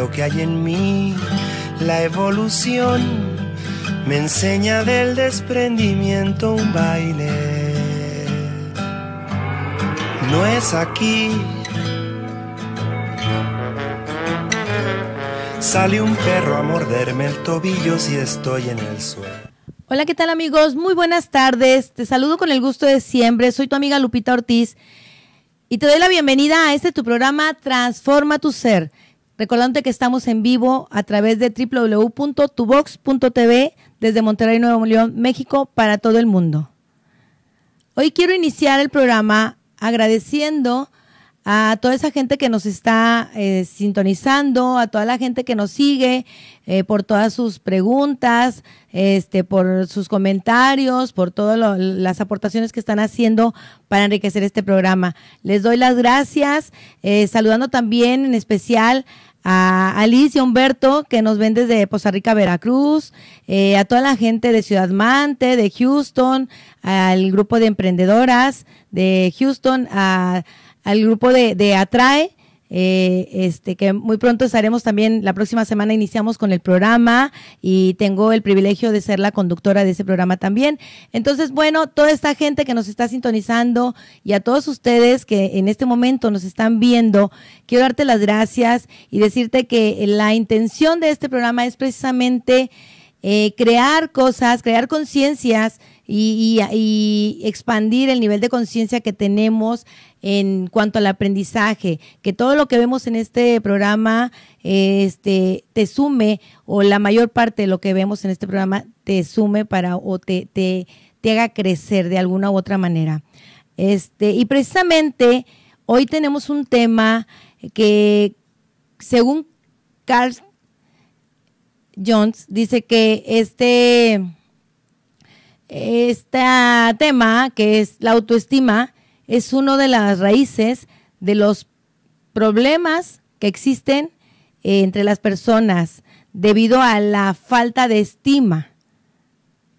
lo que hay en mí. La evolución me enseña del desprendimiento un baile. No es aquí. Sale un perro a morderme el tobillo si estoy en el suelo. Hola, ¿qué tal amigos? Muy buenas tardes. Te saludo con el gusto de siempre. Soy tu amiga Lupita Ortiz y te doy la bienvenida a este tu programa Transforma tu Ser. Recordándote que estamos en vivo a través de www.tubox.tv desde Monterrey, Nuevo León, México, para todo el mundo. Hoy quiero iniciar el programa agradeciendo a toda esa gente que nos está eh, sintonizando, a toda la gente que nos sigue, eh, por todas sus preguntas, este, por sus comentarios, por todas las aportaciones que están haciendo para enriquecer este programa. Les doy las gracias, eh, saludando también en especial a Alicia y Humberto que nos ven desde Poza Rica, Veracruz, eh, a toda la gente de Ciudad Mante, de Houston, al grupo de emprendedoras de Houston, a, al grupo de, de Atrae eh, este, que muy pronto estaremos también, la próxima semana iniciamos con el programa y tengo el privilegio de ser la conductora de ese programa también. Entonces, bueno, toda esta gente que nos está sintonizando y a todos ustedes que en este momento nos están viendo, quiero darte las gracias y decirte que la intención de este programa es precisamente eh, crear cosas, crear conciencias y, expandir el nivel de conciencia que tenemos en cuanto al aprendizaje, que todo lo que vemos en este programa este, te sume o la mayor parte de lo que vemos en este programa te sume para o te, te, haga crecer de alguna u otra manera. Este, y precisamente hoy tenemos un tema que según Carl Jones dice que este este tema, que es la autoestima, es una de las raíces de los problemas que existen eh, entre las personas debido a la falta de estima,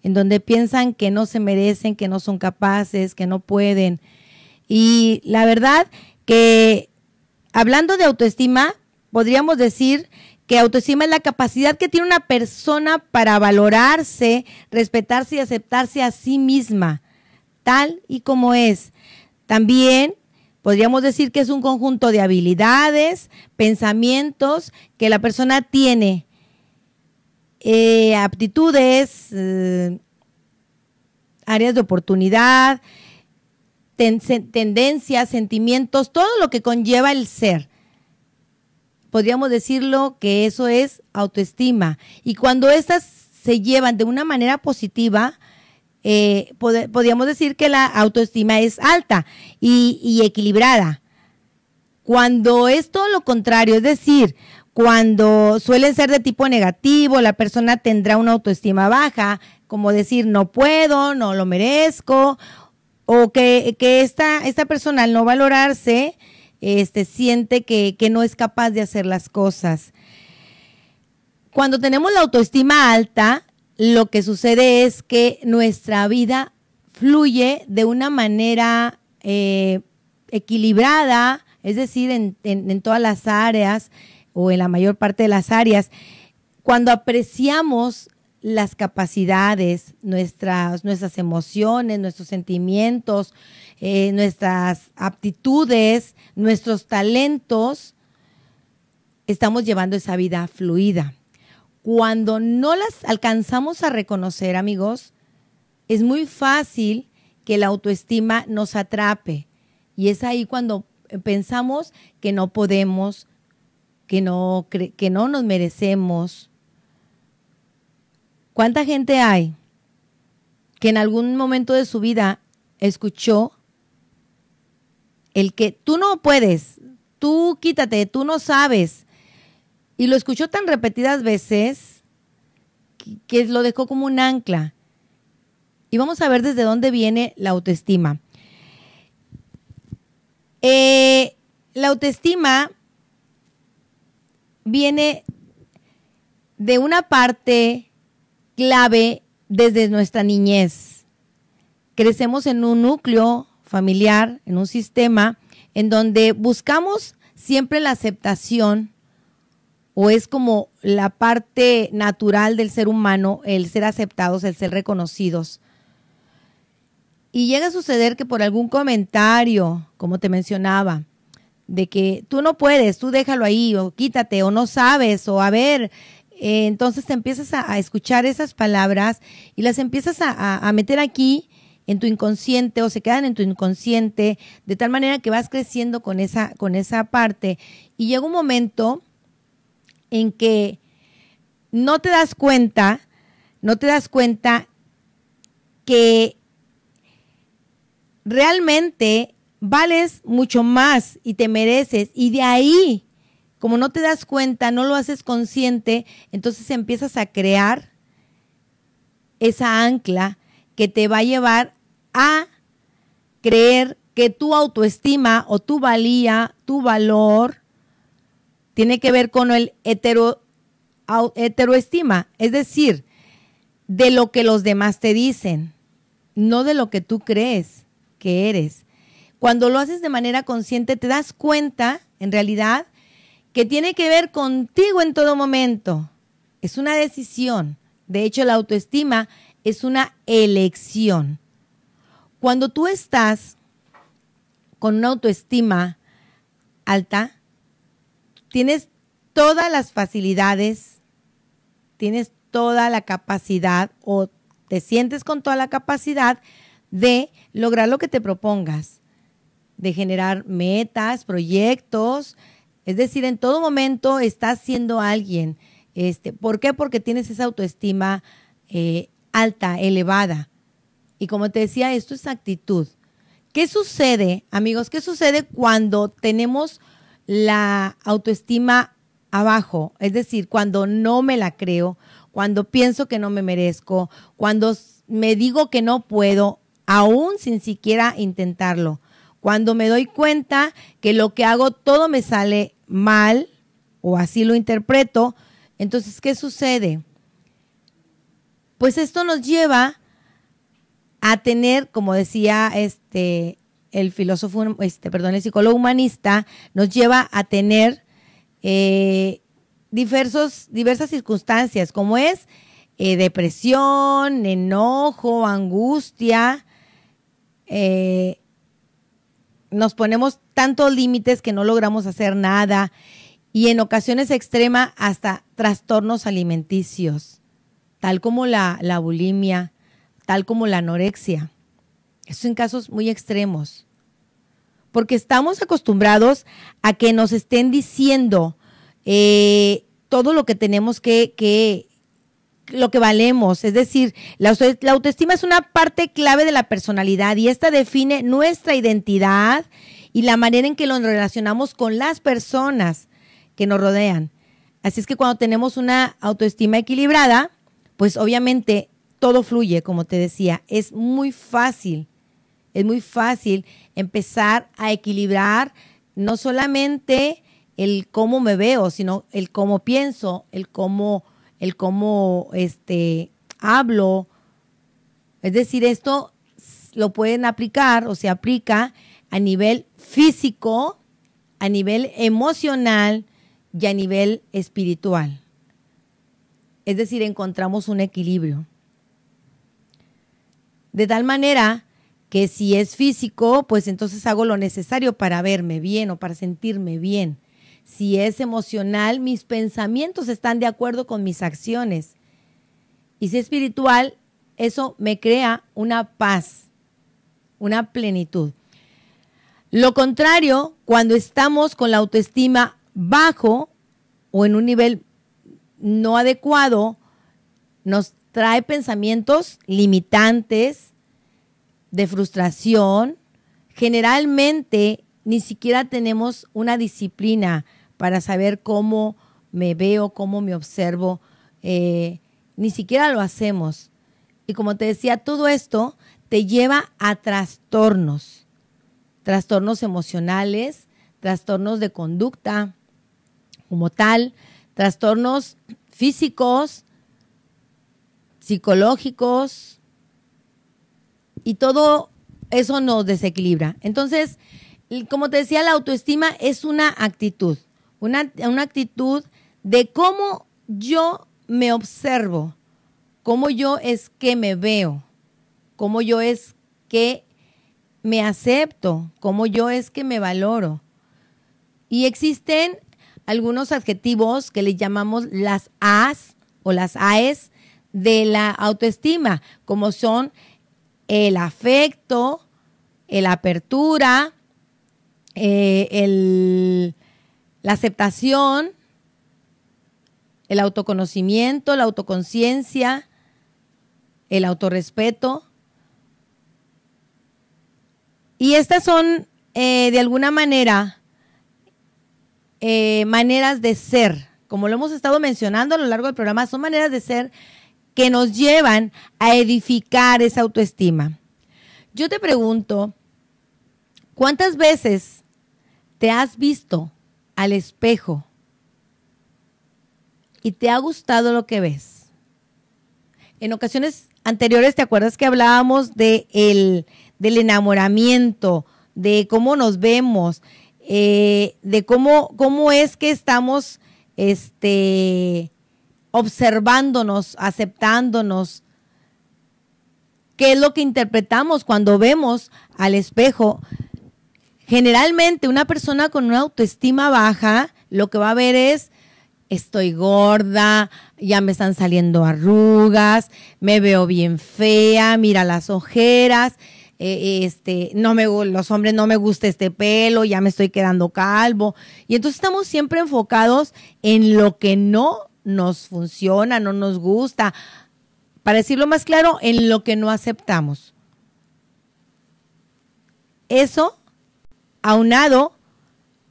en donde piensan que no se merecen, que no son capaces, que no pueden. Y la verdad que hablando de autoestima, podríamos decir que autoestima es la capacidad que tiene una persona para valorarse, respetarse y aceptarse a sí misma, tal y como es. También podríamos decir que es un conjunto de habilidades, pensamientos que la persona tiene, eh, aptitudes, eh, áreas de oportunidad, tendencias, sentimientos, todo lo que conlleva el ser podríamos decirlo que eso es autoestima. Y cuando estas se llevan de una manera positiva, eh, podríamos decir que la autoestima es alta y, equilibrada. Cuando es todo lo contrario, es decir, cuando suelen ser de tipo negativo, la persona tendrá una autoestima baja, como decir no puedo, no lo merezco, o que, que esta, esta persona al no valorarse este, siente que, no es capaz de hacer las cosas. Cuando tenemos la autoestima alta, lo que sucede es que nuestra vida fluye de una manera eh, equilibrada, es decir, en, en, todas las áreas o en la mayor parte de las áreas. Cuando apreciamos las capacidades, nuestras, nuestras emociones, nuestros sentimientos, eh, nuestras aptitudes, nuestros talentos, estamos llevando esa vida fluida. Cuando no las alcanzamos a reconocer, amigos, es muy fácil que la autoestima nos atrape. Y es ahí cuando pensamos que no podemos, que no, que no nos merecemos. ¿Cuánta gente hay que en algún momento de su vida escuchó el que tú no puedes, tú quítate, tú no sabes. Y lo escuchó tan repetidas veces que, lo dejó como un ancla. Y vamos a ver desde dónde viene la autoestima. Eh, la autoestima viene de una parte clave desde nuestra niñez. Crecemos en un núcleo familiar, en un sistema en donde buscamos siempre la aceptación o es como la parte natural del ser humano el ser aceptados, el ser reconocidos. Y llega a suceder que por algún comentario, como te mencionaba, de que tú no puedes, tú déjalo ahí, o quítate, o no sabes, o a ver, eh, entonces te empiezas a, escuchar esas palabras y las empiezas a meter aquí en tu inconsciente o se quedan en tu inconsciente, de tal manera que vas creciendo con esa, con esa parte. Y llega un momento en que no te das cuenta, no te das cuenta que realmente vales mucho más y te mereces. Y de ahí, como no te das cuenta, no lo haces consciente, entonces empiezas a crear esa ancla que te va a llevar a creer que tu autoestima o tu valía, tu valor, tiene que ver con el hetero, heteroestima, es decir, de lo que los demás te dicen, no de lo que tú crees que eres. Cuando lo haces de manera consciente, te das cuenta, en realidad, que tiene que ver contigo en todo momento. Es una decisión. De hecho, la autoestima es una elección. Cuando tú estás con una autoestima alta, tienes todas las facilidades, tienes toda la capacidad o te sientes con toda la capacidad de lograr lo que te propongas, de generar metas, proyectos, es decir, en todo momento estás siendo alguien. Este, ¿Por qué? Porque tienes esa autoestima eh, alta, elevada. Y como te decía, esto es actitud. ¿Qué sucede, amigos? ¿Qué sucede cuando tenemos la autoestima abajo? Es decir, cuando no me la creo, cuando pienso que no me merezco, cuando me digo que no puedo, aún sin siquiera intentarlo. Cuando me doy cuenta que lo que hago todo me sale mal, o así lo interpreto, entonces, ¿qué sucede? pues esto nos lleva a tener, como decía este, el filósofo, este, perdón, el psicólogo humanista, nos lleva a tener eh, diversas circunstancias, como es eh, depresión, enojo, angustia. Eh, nos ponemos tantos límites que no logramos hacer nada y en ocasiones extrema hasta trastornos alimenticios tal como la, bulimia, tal como la anorexia. Eso en casos muy extremos. Porque estamos acostumbrados a que nos estén diciendo eh, todo lo que tenemos que, lo que valemos. Es decir, la, la autoestima es una parte clave de la personalidad y esta define nuestra identidad y la manera en que nos relacionamos con las personas que nos rodean. Así es que cuando tenemos una autoestima equilibrada, pues obviamente todo fluye, como te decía, es muy fácil, es muy fácil empezar a equilibrar no solamente el cómo me veo, sino el cómo pienso, el cómo, el cómo este, hablo. Es decir, esto lo pueden aplicar o se aplica a nivel físico, a nivel emocional y a nivel espiritual. Es decir, encontramos un equilibrio. De tal manera que si es físico, pues entonces hago lo necesario para verme bien o para sentirme bien. Si es emocional, mis pensamientos están de acuerdo con mis acciones. Y si es espiritual, eso me crea una paz, una plenitud. Lo contrario, cuando estamos con la autoestima bajo o en un nivel no adecuado nos trae pensamientos limitantes, de frustración. Generalmente ni siquiera tenemos una disciplina para saber cómo me veo, cómo me observo. Eh, ni siquiera lo hacemos. Y como te decía, todo esto te lleva a trastornos, trastornos emocionales, trastornos de conducta como tal, trastornos físicos, psicológicos, y todo eso nos desequilibra. Entonces, como te decía, la autoestima es una actitud, una, una actitud de cómo yo me observo, cómo yo es que me veo, cómo yo es que me acepto, cómo yo es que me valoro. Y existen algunos adjetivos que le llamamos las as o las A's de la autoestima, como son el afecto, la apertura, eh, la aceptación, el autoconocimiento, la autoconciencia, el autorrespeto. Y estas son, eh, de alguna manera, eh, maneras de ser, como lo hemos estado mencionando a lo largo del programa, son maneras de ser que nos llevan a edificar esa autoestima. Yo te pregunto, ¿cuántas veces te has visto al espejo y te ha gustado lo que ves? En ocasiones anteriores, ¿te acuerdas que hablábamos de del enamoramiento, de cómo nos vemos, eh, de cómo, cómo es que estamos este, observándonos, aceptándonos, qué es lo que interpretamos cuando vemos al espejo. Generalmente una persona con una autoestima baja lo que va a ver es, estoy gorda, ya me están saliendo arrugas, me veo bien fea, mira las ojeras. Eh, este, no me, los hombres no me gusta este pelo, ya me estoy quedando calvo. Y entonces estamos siempre enfocados en lo que no nos funciona, no nos gusta. Para decirlo más claro, en lo que no aceptamos. Eso, aunado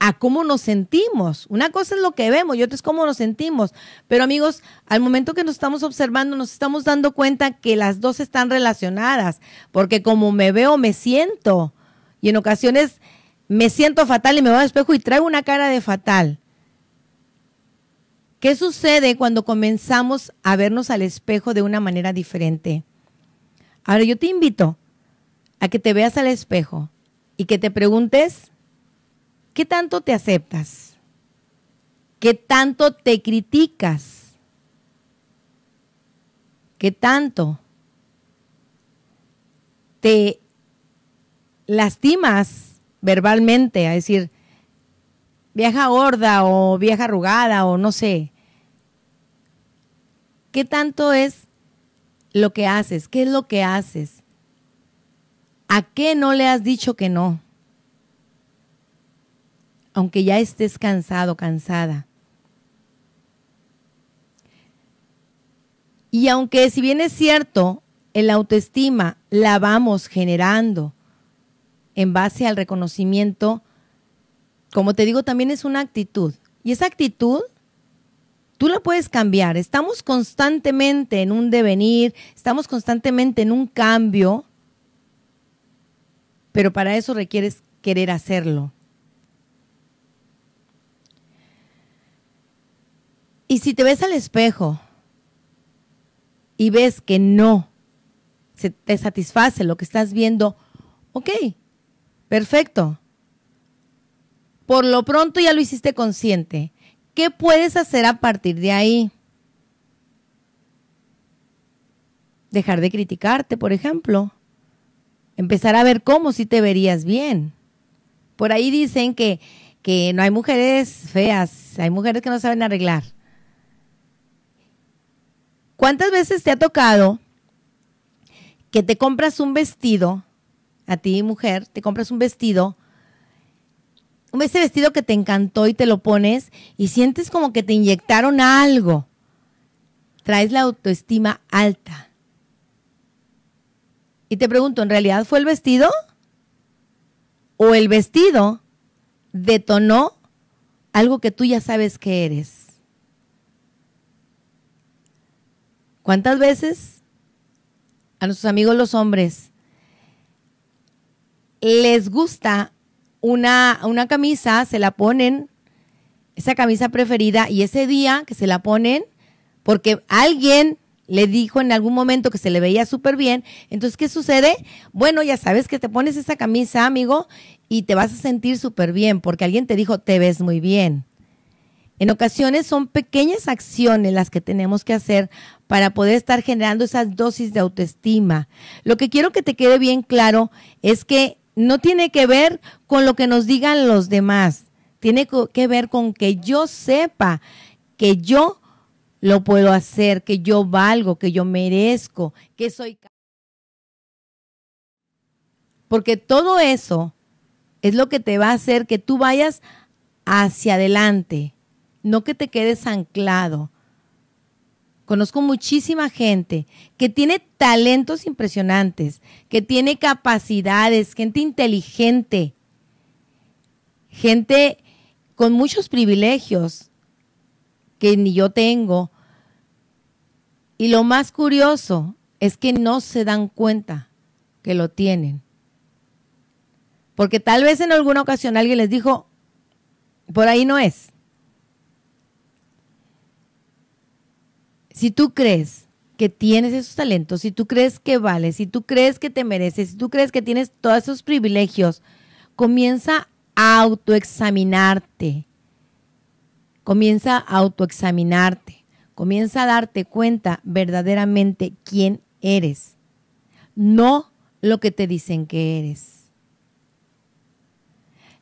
a cómo nos sentimos. Una cosa es lo que vemos y otra es cómo nos sentimos. Pero amigos, al momento que nos estamos observando, nos estamos dando cuenta que las dos están relacionadas, porque como me veo, me siento. Y en ocasiones me siento fatal y me voy al espejo y traigo una cara de fatal. ¿Qué sucede cuando comenzamos a vernos al espejo de una manera diferente? Ahora yo te invito a que te veas al espejo y que te preguntes, ¿Qué tanto te aceptas? ¿Qué tanto te criticas? ¿Qué tanto te lastimas verbalmente? A decir, vieja gorda o vieja arrugada o no sé. ¿Qué tanto es lo que haces? ¿Qué es lo que haces? ¿A qué no le has dicho que no? aunque ya estés cansado, cansada. Y aunque si bien es cierto, el autoestima la vamos generando en base al reconocimiento, como te digo, también es una actitud. Y esa actitud tú la puedes cambiar. Estamos constantemente en un devenir, estamos constantemente en un cambio, pero para eso requieres querer hacerlo. Y si te ves al espejo y ves que no se te satisface lo que estás viendo, ok, perfecto. Por lo pronto ya lo hiciste consciente. ¿Qué puedes hacer a partir de ahí? Dejar de criticarte, por ejemplo. Empezar a ver cómo si te verías bien. Por ahí dicen que, que no hay mujeres feas, hay mujeres que no saben arreglar. ¿Cuántas veces te ha tocado que te compras un vestido, a ti mujer, te compras un vestido, ese vestido que te encantó y te lo pones y sientes como que te inyectaron algo? Traes la autoestima alta. Y te pregunto, ¿en realidad fue el vestido? ¿O el vestido detonó algo que tú ya sabes que eres? ¿Cuántas veces a nuestros amigos los hombres les gusta una, una camisa, se la ponen, esa camisa preferida, y ese día que se la ponen, porque alguien le dijo en algún momento que se le veía súper bien. Entonces, ¿qué sucede? Bueno, ya sabes que te pones esa camisa, amigo, y te vas a sentir súper bien, porque alguien te dijo, te ves muy bien. En ocasiones son pequeñas acciones las que tenemos que hacer para poder estar generando esas dosis de autoestima. Lo que quiero que te quede bien claro es que no tiene que ver con lo que nos digan los demás, tiene que ver con que yo sepa que yo lo puedo hacer, que yo valgo, que yo merezco, que soy... Porque todo eso es lo que te va a hacer que tú vayas hacia adelante no que te quedes anclado. Conozco muchísima gente que tiene talentos impresionantes, que tiene capacidades, gente inteligente, gente con muchos privilegios que ni yo tengo. Y lo más curioso es que no se dan cuenta que lo tienen. Porque tal vez en alguna ocasión alguien les dijo, por ahí no es. si tú crees que tienes esos talentos, si tú crees que vales, si tú crees que te mereces, si tú crees que tienes todos esos privilegios, comienza a autoexaminarte. Comienza a autoexaminarte. Comienza a darte cuenta verdaderamente quién eres, no lo que te dicen que eres.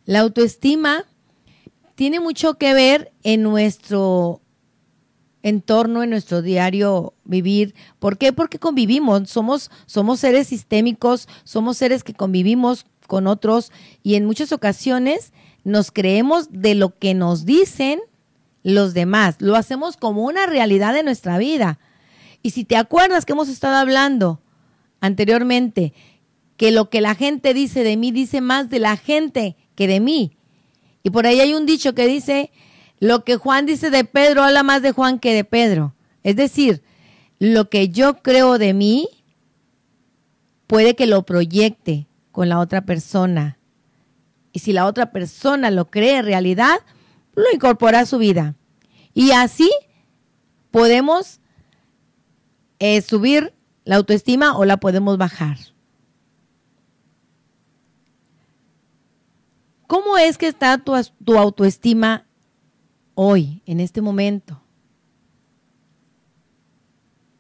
La autoestima tiene mucho que ver en nuestro torno en nuestro diario vivir. ¿Por qué? Porque convivimos, somos, somos seres sistémicos, somos seres que convivimos con otros y en muchas ocasiones nos creemos de lo que nos dicen los demás, lo hacemos como una realidad de nuestra vida. Y si te acuerdas que hemos estado hablando anteriormente, que lo que la gente dice de mí dice más de la gente que de mí. Y por ahí hay un dicho que dice, lo que Juan dice de Pedro habla más de Juan que de Pedro. Es decir, lo que yo creo de mí puede que lo proyecte con la otra persona. Y si la otra persona lo cree en realidad, lo incorpora a su vida. Y así podemos eh, subir la autoestima o la podemos bajar. ¿Cómo es que está tu autoestima hoy, en este momento,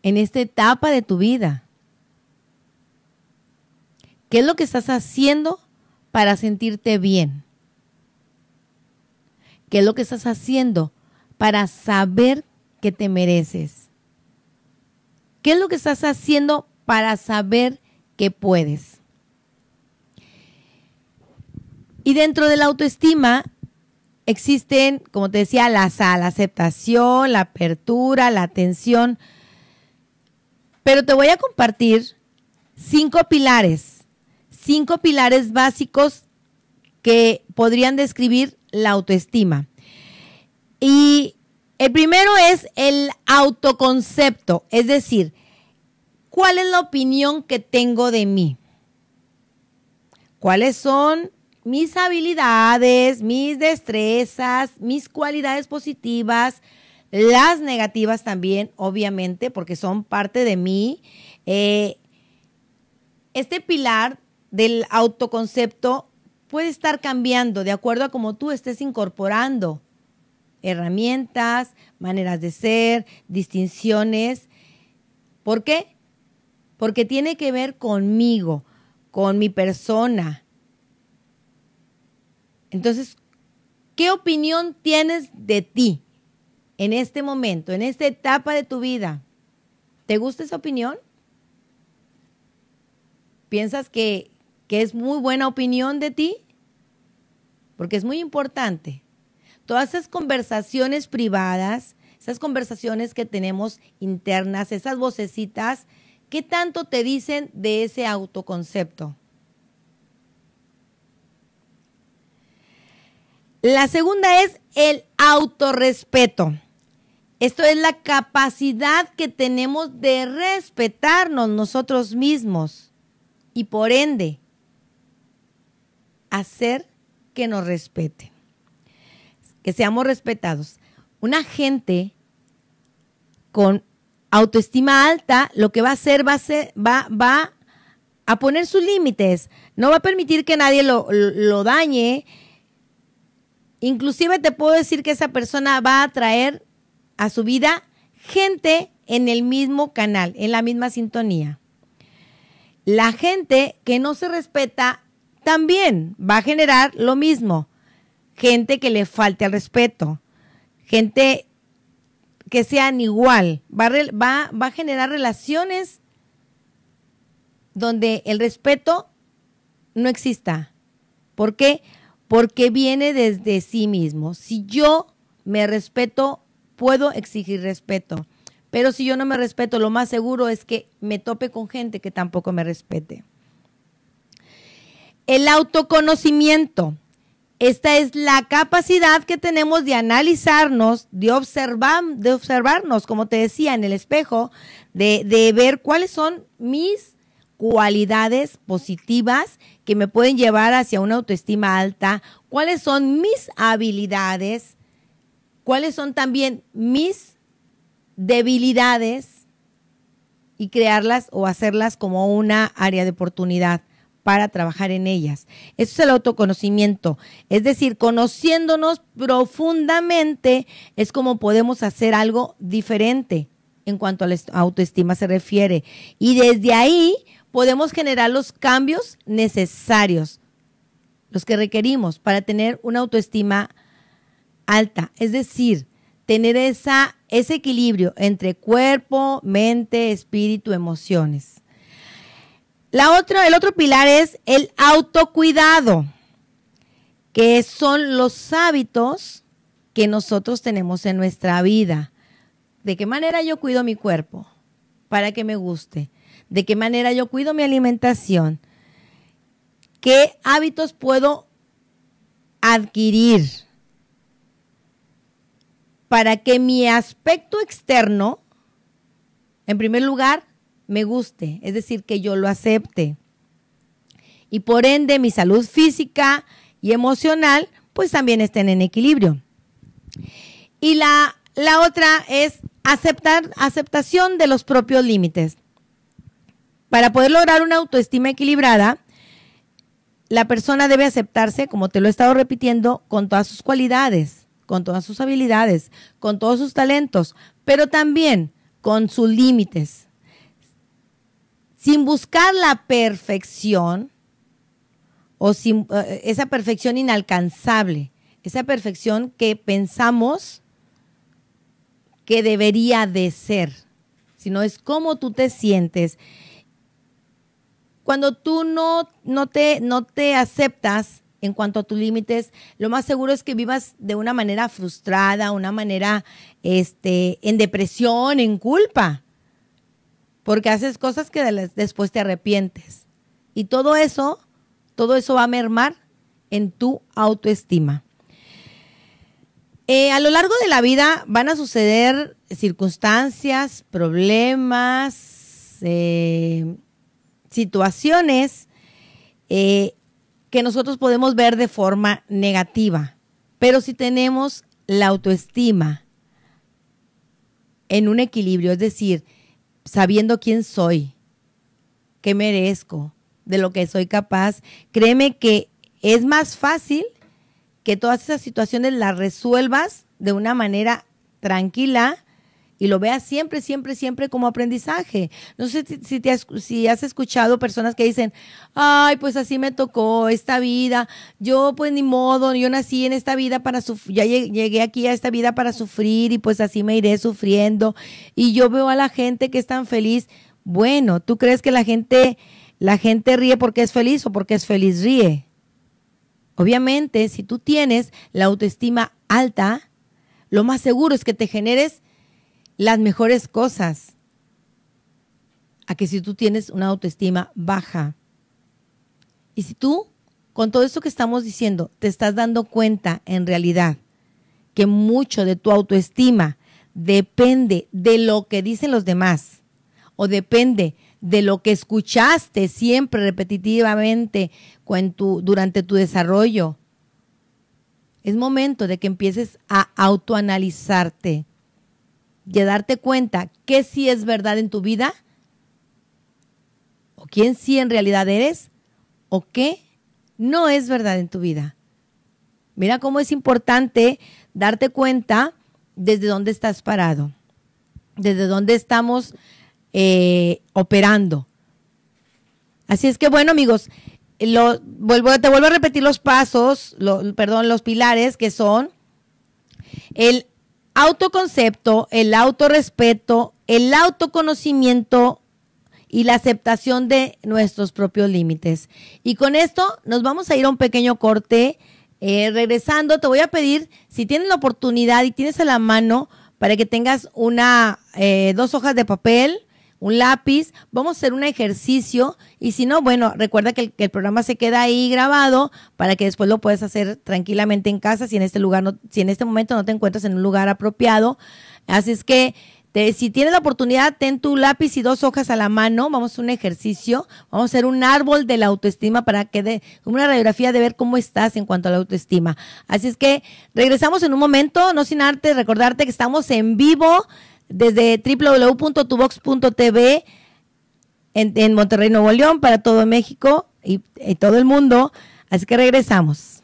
en esta etapa de tu vida. ¿Qué es lo que estás haciendo para sentirte bien? ¿Qué es lo que estás haciendo para saber que te mereces? ¿Qué es lo que estás haciendo para saber que puedes? Y dentro de la autoestima existen, como te decía, la, la aceptación, la apertura, la atención. Pero te voy a compartir cinco pilares, cinco pilares básicos que podrían describir la autoestima. Y el primero es el autoconcepto, es decir, ¿cuál es la opinión que tengo de mí? ¿Cuáles son mis habilidades, mis destrezas, mis cualidades positivas, las negativas también, obviamente, porque son parte de mí. Eh, este pilar del autoconcepto puede estar cambiando de acuerdo a cómo tú estés incorporando herramientas, maneras de ser, distinciones. ¿Por qué? Porque tiene que ver conmigo, con mi persona, entonces, ¿qué opinión tienes de ti en este momento, en esta etapa de tu vida? ¿Te gusta esa opinión? ¿Piensas que, que es muy buena opinión de ti? Porque es muy importante. Todas esas conversaciones privadas, esas conversaciones que tenemos internas, esas vocecitas, ¿qué tanto te dicen de ese autoconcepto? La segunda es el autorrespeto. Esto es la capacidad que tenemos de respetarnos nosotros mismos y por ende hacer que nos respeten, que seamos respetados. Una gente con autoestima alta lo que va a hacer va a, va, a poner sus límites, no va a permitir que nadie lo dañe, Inclusive te puedo decir que esa persona va a atraer a su vida gente en el mismo canal, en la misma sintonía. La gente que no se respeta también va a generar lo mismo. Gente que le falte al respeto, gente que sean igual, va, a generar relaciones donde el respeto no exista. ¿Por qué? porque viene desde sí mismo. Si yo me respeto, puedo exigir respeto. Pero si yo no me respeto, lo más seguro es que me tope con gente que tampoco me respete. El autoconocimiento. Esta es la capacidad que tenemos de analizarnos, de, de observarnos, como te decía, en el espejo, de, de ver cuáles son mis cualidades positivas que me pueden llevar hacia una autoestima alta, cuáles son mis habilidades, cuáles son también mis debilidades y crearlas o hacerlas como una área de oportunidad para trabajar en ellas. Eso es el autoconocimiento. Es decir, conociéndonos profundamente es como podemos hacer algo diferente en cuanto a la autoestima se refiere. Y desde ahí podemos generar los cambios necesarios, los que requerimos para tener una autoestima alta, es decir, tener ese equilibrio entre cuerpo, mente, espíritu, emociones. La el otro pilar es el autocuidado, que son los hábitos que nosotros tenemos en nuestra vida. ¿De qué manera yo cuido mi cuerpo para que me guste? de qué manera yo cuido mi alimentación, qué hábitos puedo adquirir para que mi aspecto externo, en primer lugar, me guste, es decir, que yo lo acepte. Y por ende, mi salud física y emocional, pues también estén en equilibrio. Y la, la otra es aceptar, aceptación de los propios límites. Para poder lograr una autoestima equilibrada, la persona debe aceptarse, como te lo he estado repitiendo, con todas sus cualidades, con todas sus habilidades, con todos sus talentos, pero también con sus límites. Sin buscar la perfección o sin, eh, esa perfección inalcanzable, esa perfección que pensamos que debería de ser, sino es cómo tú te sientes cuando tú no, no, te, no te aceptas en cuanto a tus límites, lo más seguro es que vivas de una manera frustrada, una manera este, en depresión, en culpa, porque haces cosas que después te arrepientes. Y todo eso, todo eso va a mermar en tu autoestima. Eh, a lo largo de la vida van a suceder circunstancias, problemas, eh, situaciones eh, que nosotros podemos ver de forma negativa. Pero si tenemos la autoestima en un equilibrio, es decir, sabiendo quién soy, qué merezco, de lo que soy capaz, créeme que es más fácil que todas esas situaciones las resuelvas de una manera tranquila y lo veas siempre, siempre, siempre como aprendizaje. No sé si, te has, escuchado personas que dicen, ay, pues así me tocó esta vida, yo pues ni modo, yo nací en esta vida para sufrir, ya llegué aquí a esta vida para sufrir y pues así me iré sufriendo. Y yo veo a la gente que es tan feliz. Bueno, ¿tú crees que la gente, la gente ríe porque es feliz o porque es feliz ríe? Obviamente, si tú tienes la autoestima alta, lo más seguro es que te generes las mejores cosas a que si tú tienes una autoestima baja. Y si tú, con todo esto que estamos diciendo, te estás dando cuenta en realidad que mucho de tu autoestima depende de lo que dicen los demás o depende de lo que escuchaste siempre repetitivamente durante tu desarrollo. Es momento de que empieces a autoanalizarte de darte cuenta qué sí es verdad en tu vida, o quién sí en realidad eres, o qué no es verdad en tu vida. Mira cómo es importante darte cuenta desde dónde estás parado, desde dónde estamos eh, operando. Así es que bueno, amigos, lo, vuelvo, te vuelvo a repetir los pasos, perdón, los pilares que son el autoconcepto, el autorrespeto, el autoconocimiento y la aceptación de nuestros propios límites. Y con esto nos vamos a ir a un pequeño corte. Eh, regresando, te voy a pedir, si tienes la oportunidad y tienes a la mano, para que tengas una, eh, dos hojas de papel, un lápiz, vamos a hacer un ejercicio y si no, bueno, recuerda que el, programa se queda ahí grabado para que después lo puedas hacer tranquilamente en casa si en este lugar no, si en este momento no te encuentras en un lugar apropiado. Así es que si tienes la oportunidad, ten tu lápiz y dos hojas a la mano. Vamos a hacer un ejercicio. Vamos a hacer un árbol de la autoestima para que dé una radiografía de ver cómo estás en cuanto a la autoestima. Así es que regresamos en un momento, no sin arte, recordarte que estamos en vivo desde www.tubox.tv en, Monterrey, Nuevo León, para todo México y, y todo el mundo. Así que regresamos.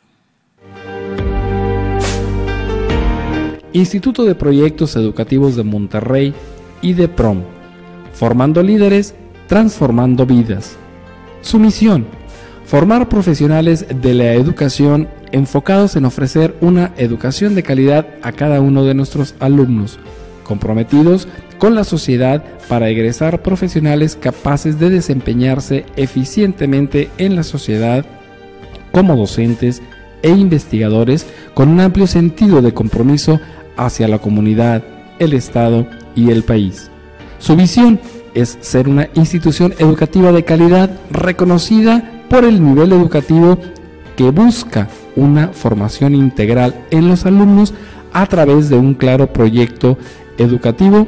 Instituto de Proyectos Educativos de Monterrey y de PROM, formando líderes, transformando vidas. Su misión, formar profesionales de la educación enfocados en ofrecer una educación de calidad a cada uno de nuestros alumnos comprometidos con la sociedad para egresar profesionales capaces de desempeñarse eficientemente en la sociedad como docentes e investigadores con un amplio sentido de compromiso hacia la comunidad, el Estado y el país. Su visión es ser una institución educativa de calidad reconocida por el nivel educativo que busca una formación integral en los alumnos a través de un claro proyecto educativo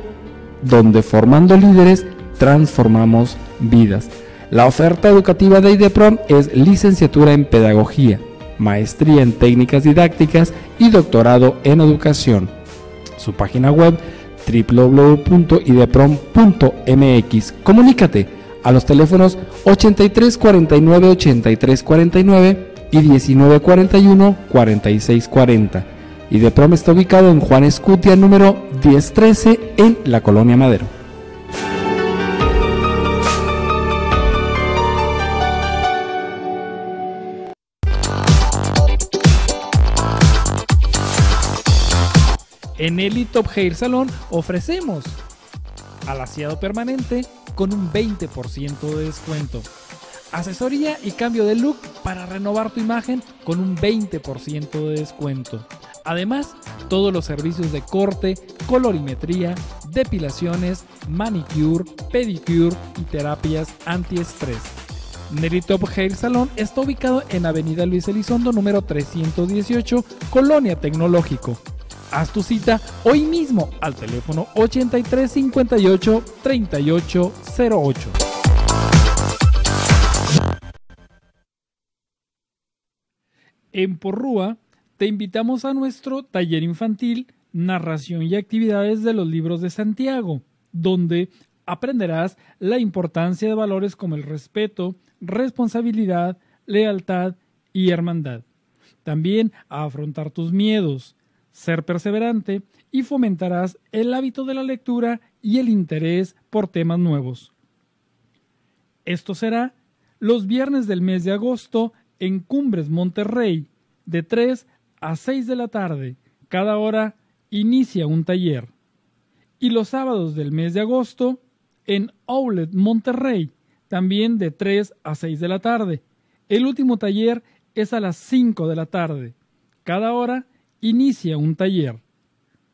donde formando líderes transformamos vidas. La oferta educativa de IDEPROM es licenciatura en pedagogía, maestría en técnicas didácticas y doctorado en educación. Su página web www.ideprom.mx. Comunícate a los teléfonos 83 49 y 1941-4640. Y de Prom está ubicado en Juan Escutia número 1013 en la colonia Madero. En el Top Hair Salón ofrecemos alaciado permanente con un 20% de descuento Asesoría y cambio de look para renovar tu imagen con un 20% de descuento. Además, todos los servicios de corte, colorimetría, depilaciones, manicure, pedicure y terapias antiestrés. Neritop Hair Salon está ubicado en Avenida Luis Elizondo número 318, Colonia Tecnológico. Haz tu cita hoy mismo al teléfono 83 58 en Porrúa, te invitamos a nuestro taller infantil Narración y actividades de los libros de Santiago, donde aprenderás la importancia de valores como el respeto, responsabilidad, lealtad y hermandad. También a afrontar tus miedos, ser perseverante y fomentarás el hábito de la lectura y el interés por temas nuevos. Esto será los viernes del mes de agosto en Cumbres Monterrey de 3 a 6 de la tarde. Cada hora inicia un taller. Y los sábados del mes de agosto en Outlet Monterrey, también de 3 a 6 de la tarde. El último taller es a las 5 de la tarde. Cada hora inicia un taller.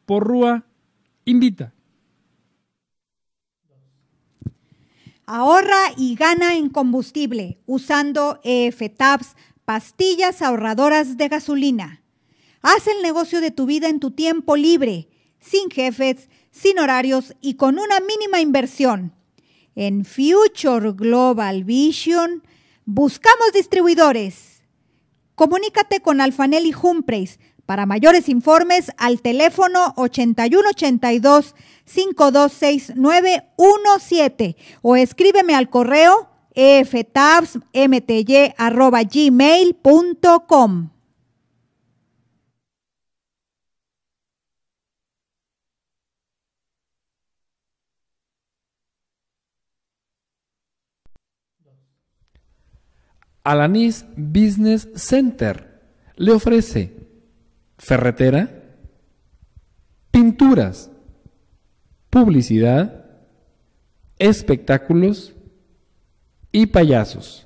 Por Rúa, invita. Ahorra y gana en combustible usando EFTAPs, pastillas ahorradoras de gasolina. Haz el negocio de tu vida en tu tiempo libre, sin jefes, sin horarios y con una mínima inversión. En Future Global Vision buscamos distribuidores. Comunícate con y Humphreys para mayores informes al teléfono 8182 526917 o escríbeme al correo eftabsmty@gmail.com. Alanis Business Center le ofrece ferretera, pinturas, publicidad, espectáculos y payasos.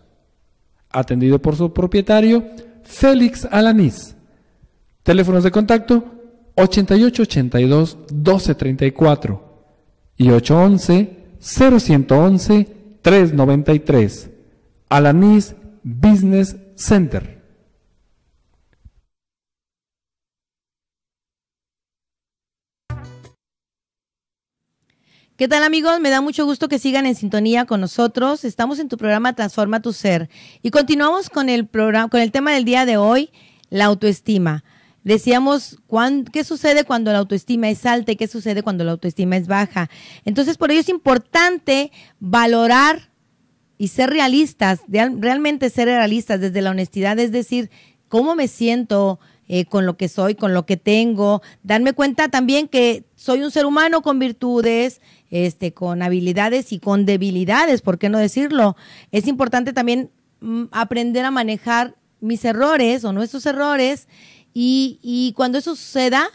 Atendido por su propietario, Félix Alanís. Teléfonos de contacto 8882 1234 y 811 0111 393. Alanís Business Center. ¿Qué tal amigos? Me da mucho gusto que sigan en sintonía con nosotros. Estamos en tu programa Transforma tu Ser y continuamos con el, programa, con el tema del día de hoy, la autoestima. Decíamos, ¿qué sucede cuando la autoestima es alta y qué sucede cuando la autoestima es baja? Entonces, por ello es importante valorar y ser realistas, realmente ser realistas desde la honestidad, es decir, ¿cómo me siento? Eh, con lo que soy, con lo que tengo, darme cuenta también que soy un ser humano con virtudes, este, con habilidades y con debilidades, ¿por qué no decirlo? Es importante también mm, aprender a manejar mis errores o nuestros errores y cuando eso suceda,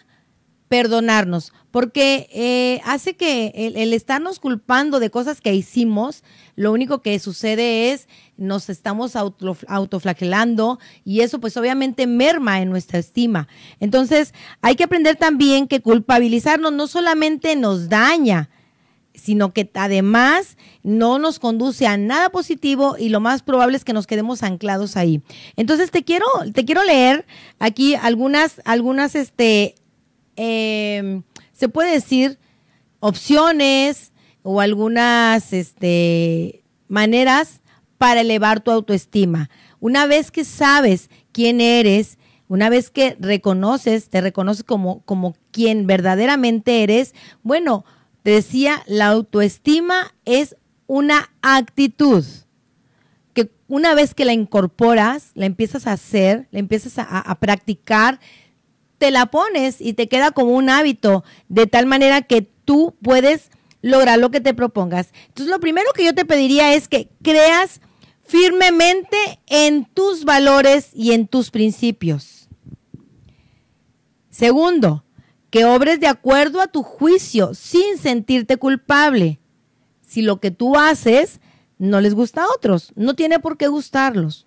perdonarnos, porque eh, hace que el, estarnos culpando de cosas que hicimos, lo único que sucede es nos estamos autoflagelando y eso pues obviamente merma en nuestra estima. Entonces hay que aprender también que culpabilizarnos no solamente nos daña, sino que además no nos conduce a nada positivo y lo más probable es que nos quedemos anclados ahí. Entonces te quiero, te quiero leer aquí algunas, algunas este, Em, se puede decir, opciones o algunas este, maneras para elevar tu autoestima. Una vez que sabes quién eres, una vez que reconoces, te reconoces como, como quien verdaderamente eres, bueno, te decía, la autoestima es una actitud que una vez que la incorporas, la empiezas a hacer, la empiezas a practicar, te la pones y te queda como un hábito, de tal manera que tú puedes lograr lo que te propongas. Entonces, lo primero que yo te pediría es que creas firmemente en tus valores y en tus principios. Segundo, que obres de acuerdo a tu juicio sin sentirte culpable. Si lo que tú haces no les gusta a otros, no tiene por qué gustarlos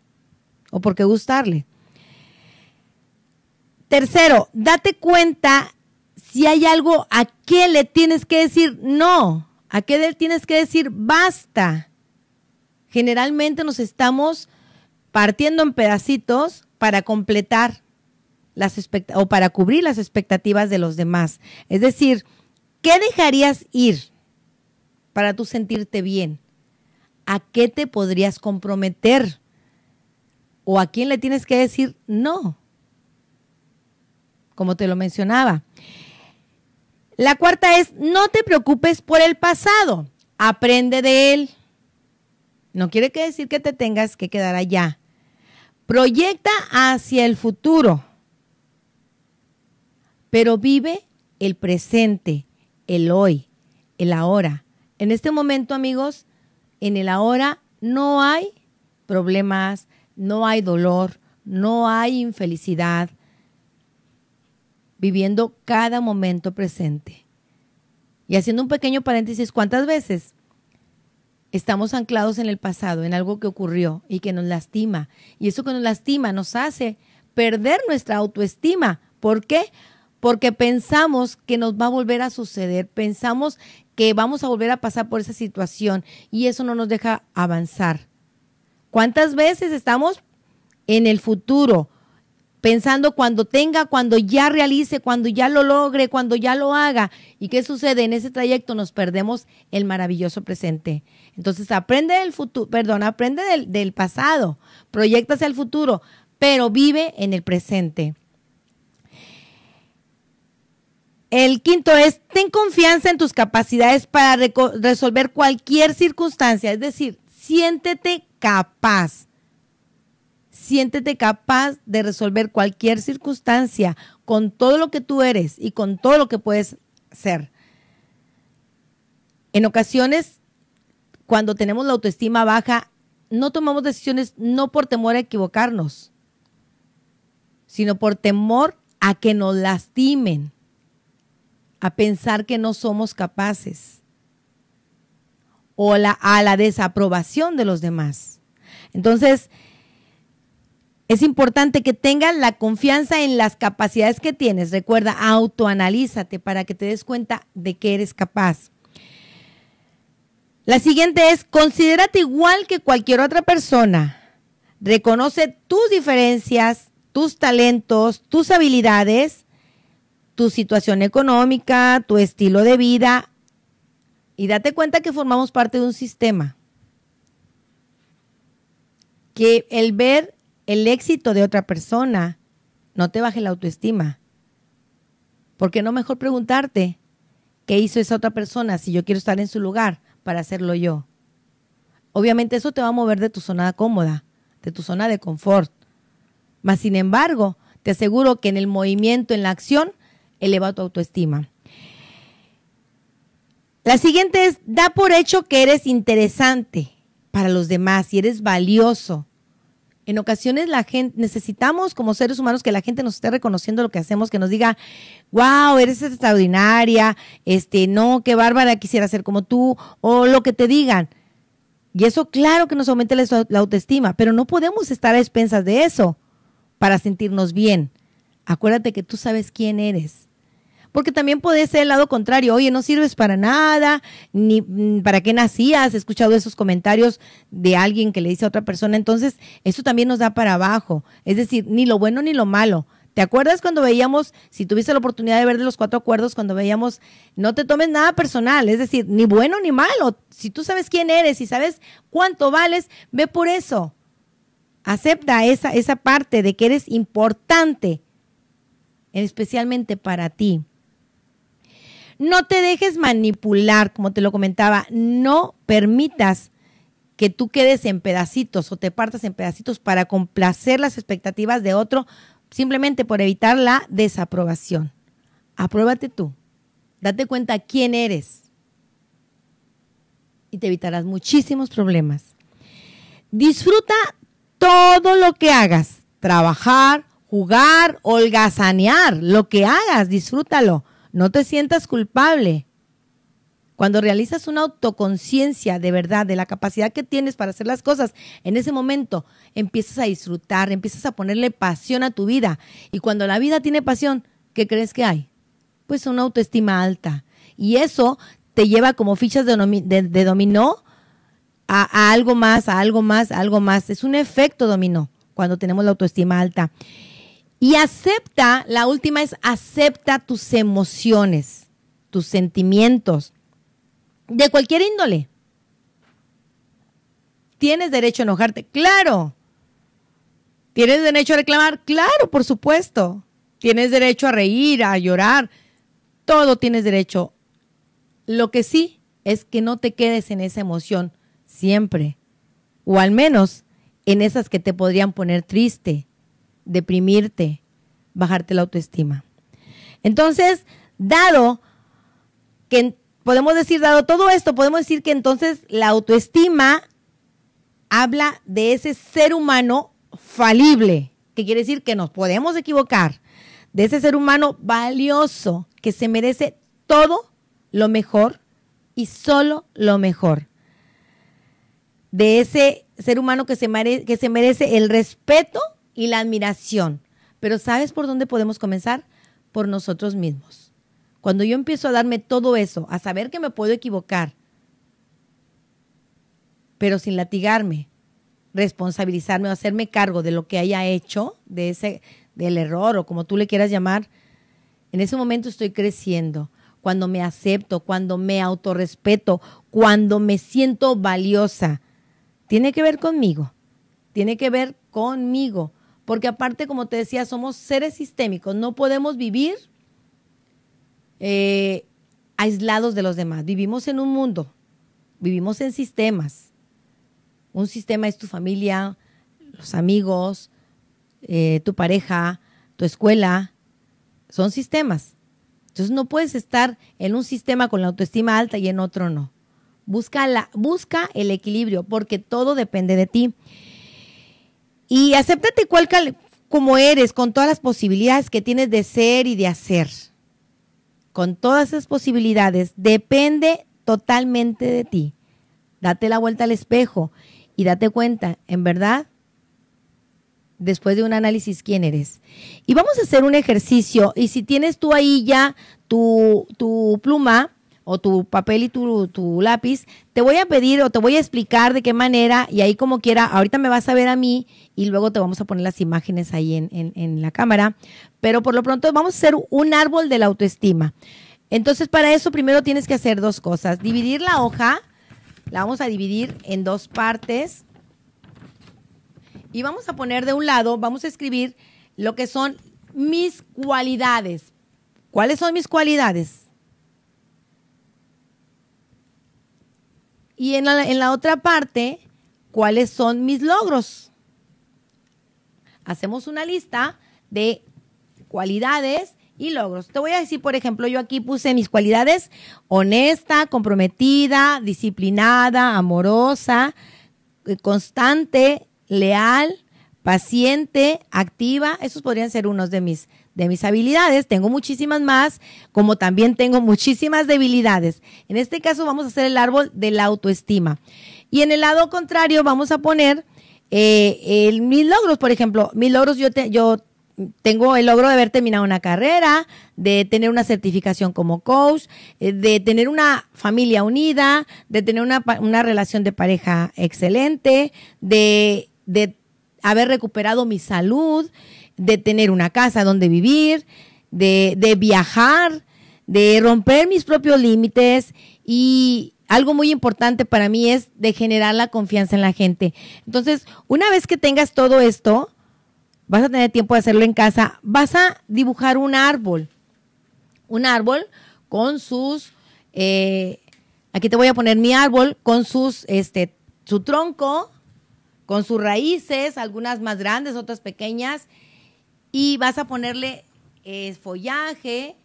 o por qué gustarle. Tercero, date cuenta si hay algo a qué le tienes que decir no, a qué le tienes que decir basta. Generalmente nos estamos partiendo en pedacitos para completar las o para cubrir las expectativas de los demás. Es decir, ¿qué dejarías ir para tú sentirte bien? ¿A qué te podrías comprometer? ¿O a quién le tienes que decir no? como te lo mencionaba. La cuarta es, no te preocupes por el pasado, aprende de él. No quiere decir que te tengas que quedar allá. Proyecta hacia el futuro, pero vive el presente, el hoy, el ahora. En este momento, amigos, en el ahora no hay problemas, no hay dolor, no hay infelicidad, viviendo cada momento presente. Y haciendo un pequeño paréntesis, ¿cuántas veces estamos anclados en el pasado, en algo que ocurrió y que nos lastima? Y eso que nos lastima nos hace perder nuestra autoestima. ¿Por qué? Porque pensamos que nos va a volver a suceder, pensamos que vamos a volver a pasar por esa situación y eso no nos deja avanzar. ¿Cuántas veces estamos en el futuro pensando cuando tenga, cuando ya realice, cuando ya lo logre, cuando ya lo haga. ¿Y qué sucede? En ese trayecto nos perdemos el maravilloso presente. Entonces aprende del futuro, perdón, aprende del, pasado, proyectas el futuro, pero vive en el presente. El quinto es, ten confianza en tus capacidades para resolver cualquier circunstancia, es decir, siéntete capaz. Siéntete capaz de resolver cualquier circunstancia con todo lo que tú eres y con todo lo que puedes ser. En ocasiones, cuando tenemos la autoestima baja, no tomamos decisiones no por temor a equivocarnos, sino por temor a que nos lastimen, a pensar que no somos capaces o a la desaprobación de los demás. Entonces, es importante que tengas la confianza en las capacidades que tienes. Recuerda, autoanalízate para que te des cuenta de que eres capaz. La siguiente es, considérate igual que cualquier otra persona. Reconoce tus diferencias, tus talentos, tus habilidades, tu situación económica, tu estilo de vida y date cuenta que formamos parte de un sistema. Que el ver el éxito de otra persona no te baje la autoestima. Porque no mejor preguntarte qué hizo esa otra persona si yo quiero estar en su lugar para hacerlo yo. Obviamente eso te va a mover de tu zona cómoda, de tu zona de confort. Mas sin embargo, te aseguro que en el movimiento, en la acción, eleva tu autoestima. La siguiente es, da por hecho que eres interesante para los demás y eres valioso. En ocasiones la gente necesitamos como seres humanos que la gente nos esté reconociendo lo que hacemos, que nos diga, "Wow, eres extraordinaria", este, "No, qué bárbara, quisiera ser como tú" o lo que te digan. Y eso claro que nos aumenta la autoestima, pero no podemos estar a expensas de eso para sentirnos bien. Acuérdate que tú sabes quién eres porque también puede ser el lado contrario, oye, no sirves para nada, ni mm, para qué nacías, he escuchado esos comentarios de alguien que le dice a otra persona, entonces eso también nos da para abajo, es decir, ni lo bueno ni lo malo. ¿Te acuerdas cuando veíamos, si tuviste la oportunidad de ver de los cuatro acuerdos, cuando veíamos, no te tomes nada personal, es decir, ni bueno ni malo, si tú sabes quién eres y sabes cuánto vales, ve por eso. Acepta esa, esa parte de que eres importante, especialmente para ti. No te dejes manipular, como te lo comentaba, no permitas que tú quedes en pedacitos o te partas en pedacitos para complacer las expectativas de otro simplemente por evitar la desaprobación. Apruébate tú, date cuenta quién eres y te evitarás muchísimos problemas. Disfruta todo lo que hagas, trabajar, jugar, holgazanear, lo que hagas, disfrútalo no te sientas culpable. Cuando realizas una autoconciencia de verdad, de la capacidad que tienes para hacer las cosas, en ese momento empiezas a disfrutar, empiezas a ponerle pasión a tu vida. Y cuando la vida tiene pasión, ¿qué crees que hay? Pues una autoestima alta. Y eso te lleva como fichas de, dominó a, a algo más, a algo más, a algo más. Es un efecto dominó cuando tenemos la autoestima alta. Y acepta, la última es acepta tus emociones, tus sentimientos, de cualquier índole. Tienes derecho a enojarte, claro. Tienes derecho a reclamar, claro, por supuesto. Tienes derecho a reír, a llorar, todo tienes derecho. Lo que sí es que no te quedes en esa emoción siempre, o al menos en esas que te podrían poner triste, deprimirte, bajarte la autoestima. Entonces, dado que podemos decir, dado todo esto, podemos decir que entonces la autoestima habla de ese ser humano falible, que quiere decir que nos podemos equivocar, de ese ser humano valioso que se merece todo lo mejor y solo lo mejor. De ese ser humano que se, que se merece el respeto y la admiración. Pero ¿sabes por dónde podemos comenzar? Por nosotros mismos. Cuando yo empiezo a darme todo eso, a saber que me puedo equivocar, pero sin latigarme, responsabilizarme o hacerme cargo de lo que haya hecho, de ese, del error o como tú le quieras llamar, en ese momento estoy creciendo. Cuando me acepto, cuando me autorrespeto, cuando me siento valiosa, tiene que ver conmigo, tiene que ver conmigo porque aparte, como te decía, somos seres sistémicos, no podemos vivir eh, aislados de los demás, vivimos en un mundo, vivimos en sistemas. Un sistema es tu familia, los amigos, eh, tu pareja, tu escuela, son sistemas. Entonces no puedes estar en un sistema con la autoestima alta y en otro no. Busca, la, busca el equilibrio porque todo depende de ti y acéptate cual, como eres, con todas las posibilidades que tienes de ser y de hacer. Con todas esas posibilidades, depende totalmente de ti. Date la vuelta al espejo y date cuenta, en verdad, después de un análisis, quién eres. Y vamos a hacer un ejercicio y si tienes tú ahí ya tu, tu pluma, o tu papel y tu, lápiz, te voy a pedir o te voy a explicar de qué manera y ahí como quiera, ahorita me vas a ver a mí y luego te vamos a poner las imágenes ahí en, en la cámara, pero por lo pronto vamos a hacer un árbol de la autoestima. Entonces para eso primero tienes que hacer dos cosas, dividir la hoja, la vamos a dividir en dos partes y vamos a poner de un lado, vamos a escribir lo que son mis cualidades. ¿Cuáles son mis cualidades? Y en la, en la otra parte, ¿cuáles son mis logros? Hacemos una lista de cualidades y logros. Te voy a decir, por ejemplo, yo aquí puse mis cualidades honesta, comprometida, disciplinada, amorosa, eh, constante, leal, paciente, activa. Esos podrían ser unos de mis de mis habilidades. Tengo muchísimas más, como también tengo muchísimas debilidades. En este caso vamos a hacer el árbol de la autoestima. Y en el lado contrario vamos a poner eh, mis logros, por ejemplo. Mis logros, yo, yo tengo el logro de haber terminado una carrera, de tener una certificación como coach, eh, de tener una familia unida, de tener una, relación de pareja excelente, de, de haber recuperado mi salud, de tener una casa donde vivir, de, viajar, de romper mis propios límites y algo muy importante para mí es de generar la confianza en la gente. Entonces, una vez que tengas todo esto, vas a tener tiempo de hacerlo en casa, vas a dibujar un árbol, un árbol con sus, eh, aquí te voy a poner mi árbol, con sus, este, su tronco, con sus raíces, algunas más grandes, otras pequeñas, y vas a ponerle eh, follaje,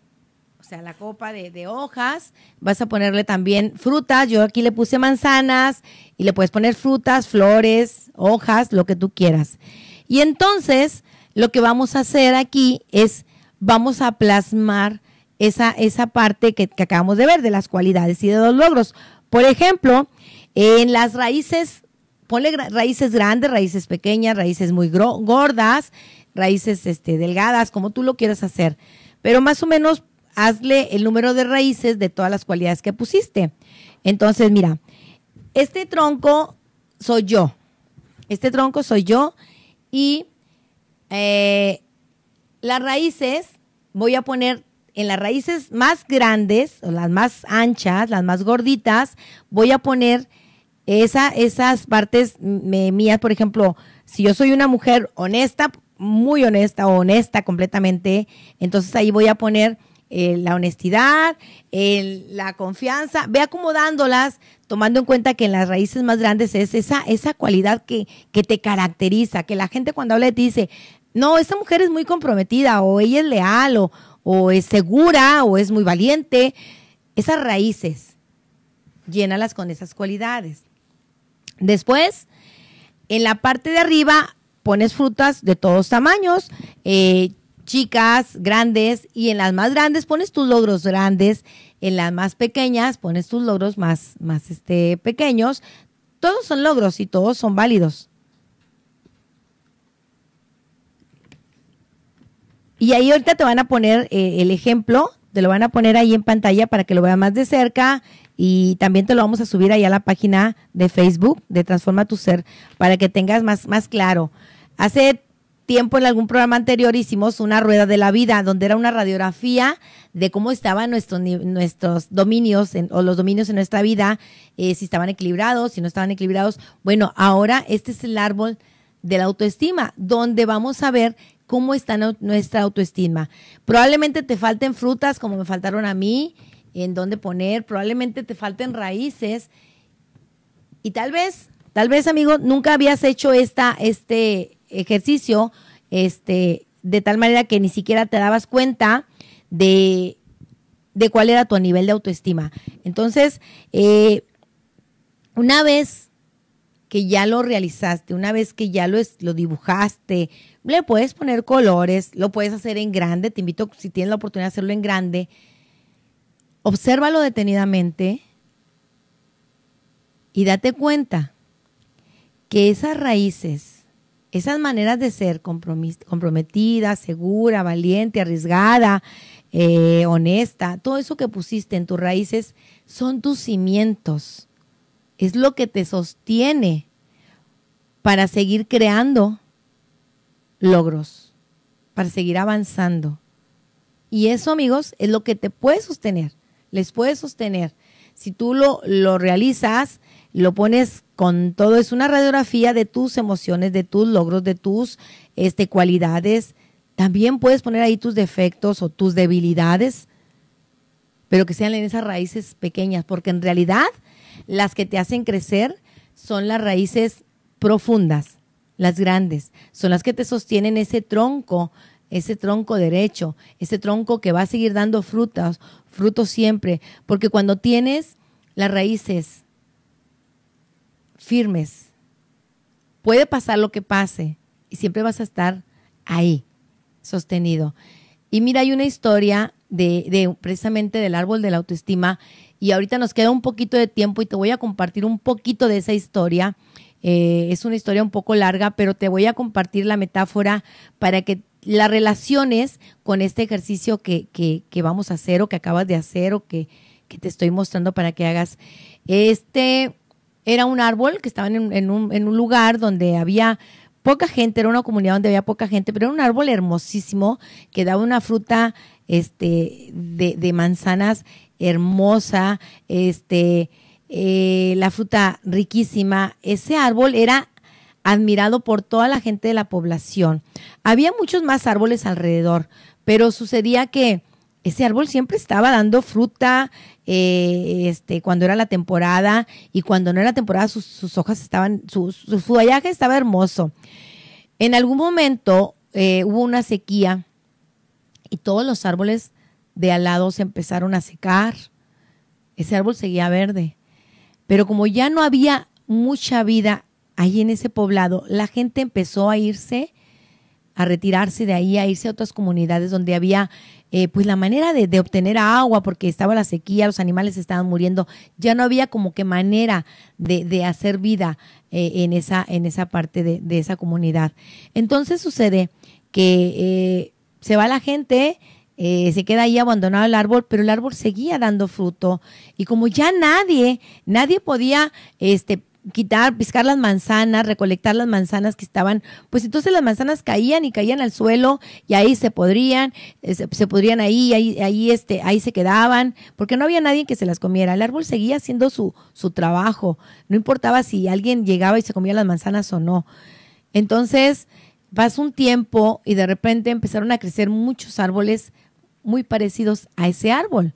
o sea, la copa de, hojas. Vas a ponerle también frutas. Yo aquí le puse manzanas y le puedes poner frutas, flores, hojas, lo que tú quieras. Y entonces, lo que vamos a hacer aquí es, vamos a plasmar esa, esa parte que, acabamos de ver de las cualidades y de los logros. Por ejemplo, en las raíces, ponle raíces grandes, raíces pequeñas, raíces muy gordas, raíces este, delgadas, como tú lo quieras hacer. Pero más o menos hazle el número de raíces de todas las cualidades que pusiste. Entonces, mira, este tronco soy yo. Este tronco soy yo y eh, las raíces voy a poner en las raíces más grandes o las más anchas, las más gorditas, voy a poner esa, esas partes mm, mías, por ejemplo, si yo soy una mujer honesta, muy honesta o honesta completamente. Entonces ahí voy a poner eh, la honestidad, la confianza. Ve acomodándolas, tomando en cuenta que en las raíces más grandes es esa, esa cualidad que, te caracteriza, que la gente cuando habla de dice, no, esta mujer es muy comprometida o ella es leal o, o es segura o es muy valiente. Esas raíces, llénalas con esas cualidades. Después, en la parte de arriba pones frutas de todos tamaños, eh, chicas, grandes, y en las más grandes pones tus logros grandes, en las más pequeñas pones tus logros más, más este, pequeños. Todos son logros y todos son válidos. Y ahí ahorita te van a poner eh, el ejemplo, te lo van a poner ahí en pantalla para que lo veas más de cerca y también te lo vamos a subir ahí a la página de Facebook de Transforma tu Ser para que tengas más, más claro. Hace tiempo en algún programa anterior hicimos una rueda de la vida, donde era una radiografía de cómo estaban nuestros, nuestros dominios o los dominios en nuestra vida, eh, si estaban equilibrados, si no estaban equilibrados. Bueno, ahora este es el árbol de la autoestima, donde vamos a ver cómo está nuestra autoestima. Probablemente te falten frutas como me faltaron a mí, en dónde poner, probablemente te falten raíces y tal vez, tal vez amigo, nunca habías hecho esta, este, ejercicio, este, de tal manera que ni siquiera te dabas cuenta de, de cuál era tu nivel de autoestima. Entonces, eh, una vez que ya lo realizaste, una vez que ya lo, lo dibujaste, le puedes poner colores, lo puedes hacer en grande, te invito si tienes la oportunidad de hacerlo en grande, obsérvalo detenidamente y date cuenta que esas raíces esas maneras de ser comprometida, segura, valiente, arriesgada, eh, honesta, todo eso que pusiste en tus raíces son tus cimientos, es lo que te sostiene para seguir creando logros, para seguir avanzando. Y eso, amigos, es lo que te puede sostener, les puede sostener. Si tú lo, lo realizas, lo pones con todo es una radiografía de tus emociones, de tus logros, de tus este, cualidades. También puedes poner ahí tus defectos o tus debilidades, pero que sean en esas raíces pequeñas, porque en realidad las que te hacen crecer son las raíces profundas, las grandes, son las que te sostienen ese tronco, ese tronco derecho, ese tronco que va a seguir dando frutos, frutos siempre, porque cuando tienes las raíces firmes. Puede pasar lo que pase y siempre vas a estar ahí, sostenido. Y mira, hay una historia de, precisamente del árbol de la autoestima y ahorita nos queda un poquito de tiempo y te voy a compartir un poquito de esa historia. Eh, es una historia un poco larga, pero te voy a compartir la metáfora para que la relaciones con este ejercicio que, vamos a hacer o que acabas de hacer o que, que te estoy mostrando para que hagas. Este era un árbol que estaba en, un, en un lugar donde había poca gente, era una comunidad donde había poca gente, pero era un árbol hermosísimo que daba una fruta este, de, manzanas hermosa, este, eh, la fruta riquísima. Ese árbol era admirado por toda la gente de la población. Había muchos más árboles alrededor, pero sucedía que ese árbol siempre estaba dando fruta, eh, este, cuando era la temporada y cuando no era temporada sus, hojas estaban, su, follaje estaba hermoso. En algún momento eh, hubo una sequía y todos los árboles de al lado se empezaron a secar. Ese árbol seguía verde. Pero como ya no había mucha vida ahí en ese poblado, la gente empezó a irse, a retirarse de ahí, a irse a otras comunidades donde había eh, pues la manera de, obtener agua, porque estaba la sequía, los animales estaban muriendo, ya no había como que manera de, hacer vida eh, en, esa, en esa parte de, esa comunidad. Entonces sucede que eh, se va la gente, se queda ahí abandonado el árbol, pero el árbol seguía dando fruto. Y como ya nadie, nadie podía este, quitar, piscar las manzanas, recolectar las manzanas que estaban, pues entonces las manzanas caían y caían al suelo y ahí se podrían, eh, se, podrían ahí, ahí, ahí, este, ahí se quedaban, porque no había nadie que se las comiera. El árbol seguía haciendo su, su trabajo, no importaba si alguien llegaba y se comía las manzanas o no. Entonces, pasó un tiempo y de repente empezaron a crecer muchos árboles muy parecidos a ese árbol.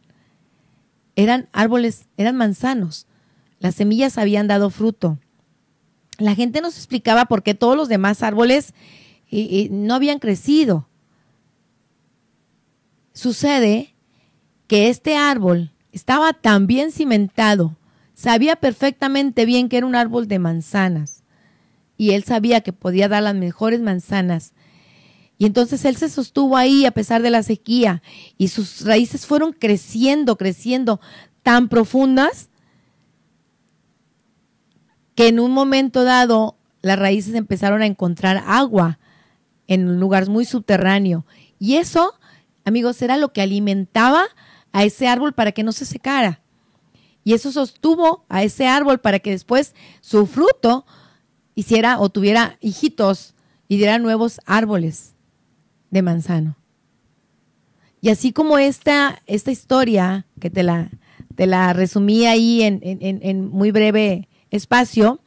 Eran árboles, eran manzanos las semillas habían dado fruto. La gente nos explicaba por qué todos los demás árboles eh, eh, no habían crecido. Sucede que este árbol estaba tan bien cimentado, sabía perfectamente bien que era un árbol de manzanas y él sabía que podía dar las mejores manzanas. Y entonces él se sostuvo ahí a pesar de la sequía y sus raíces fueron creciendo, creciendo tan profundas que en un momento dado las raíces empezaron a encontrar agua en un lugar muy subterráneo. Y eso, amigos, era lo que alimentaba a ese árbol para que no se secara. Y eso sostuvo a ese árbol para que después su fruto hiciera o tuviera hijitos y diera nuevos árboles de manzano. Y así como esta, esta historia, que te la, te la resumí ahí en muy breve espacio,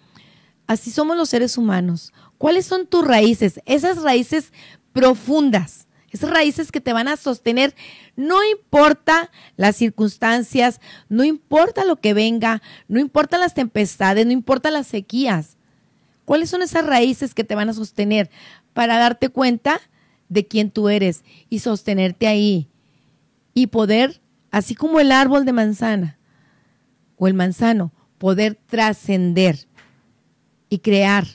así somos los seres humanos. ¿Cuáles son tus raíces? Esas raíces profundas, esas raíces que te van a sostener, no importa las circunstancias, no importa lo que venga, no importa las tempestades, no importa las sequías. ¿Cuáles son esas raíces que te van a sostener para darte cuenta de quién tú eres y sostenerte ahí y poder, así como el árbol de manzana o el manzano, poder trascender y crear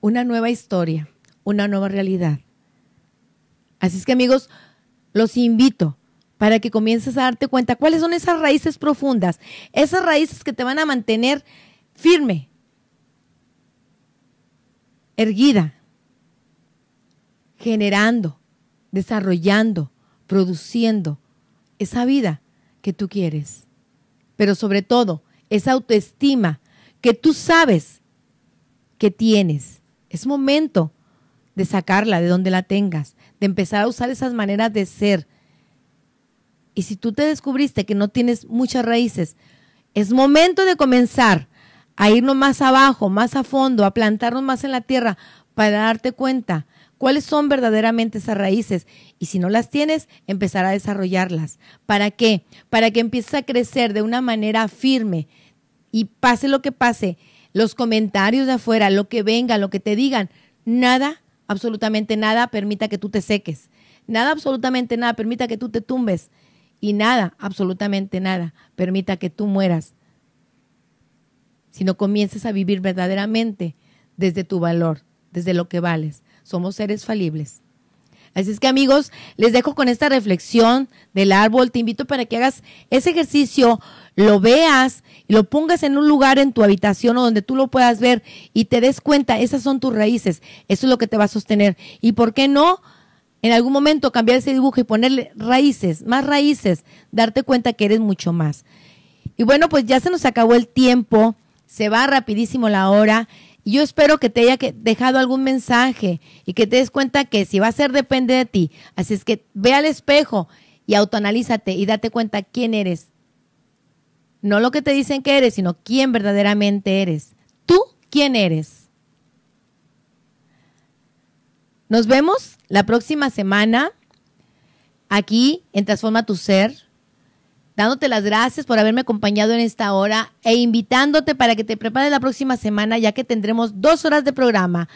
una nueva historia, una nueva realidad. Así es que amigos, los invito para que comiences a darte cuenta cuáles son esas raíces profundas, esas raíces que te van a mantener firme, erguida, generando, desarrollando, produciendo esa vida que tú quieres. Pero sobre todo, esa autoestima que tú sabes que tienes. Es momento de sacarla de donde la tengas, de empezar a usar esas maneras de ser. Y si tú te descubriste que no tienes muchas raíces, es momento de comenzar a irnos más abajo, más a fondo, a plantarnos más en la tierra para darte cuenta cuáles son verdaderamente esas raíces. Y si no las tienes, empezar a desarrollarlas. ¿Para qué? Para que empieces a crecer de una manera firme, y pase lo que pase, los comentarios de afuera, lo que venga, lo que te digan, nada, absolutamente nada permita que tú te seques. Nada, absolutamente nada permita que tú te tumbes. Y nada, absolutamente nada permita que tú mueras. Si no comiences a vivir verdaderamente desde tu valor, desde lo que vales. Somos seres falibles. Así es que amigos, les dejo con esta reflexión del árbol. Te invito para que hagas ese ejercicio, lo veas y lo pongas en un lugar en tu habitación o donde tú lo puedas ver y te des cuenta, esas son tus raíces, eso es lo que te va a sostener. ¿Y por qué no? En algún momento cambiar ese dibujo y ponerle raíces, más raíces, darte cuenta que eres mucho más. Y bueno, pues ya se nos acabó el tiempo, se va rapidísimo la hora. Y yo espero que te haya dejado algún mensaje y que te des cuenta que si va a ser depende de ti. Así es que ve al espejo y autoanalízate y date cuenta quién eres, no lo que te dicen que eres, sino quién verdaderamente eres. Tú, quién eres. Nos vemos la próxima semana aquí en Transforma tu Ser, dándote las gracias por haberme acompañado en esta hora e invitándote para que te prepares la próxima semana, ya que tendremos dos horas de programa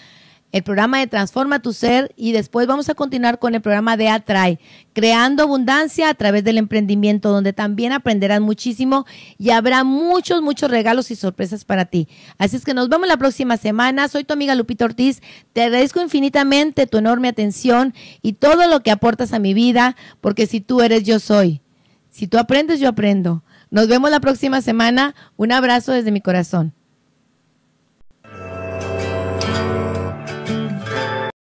el programa de Transforma tu Ser y después vamos a continuar con el programa de Atrae, creando abundancia a través del emprendimiento, donde también aprenderás muchísimo y habrá muchos, muchos regalos y sorpresas para ti. Así es que nos vemos la próxima semana. Soy tu amiga Lupita Ortiz. Te agradezco infinitamente tu enorme atención y todo lo que aportas a mi vida, porque si tú eres, yo soy. Si tú aprendes, yo aprendo. Nos vemos la próxima semana. Un abrazo desde mi corazón.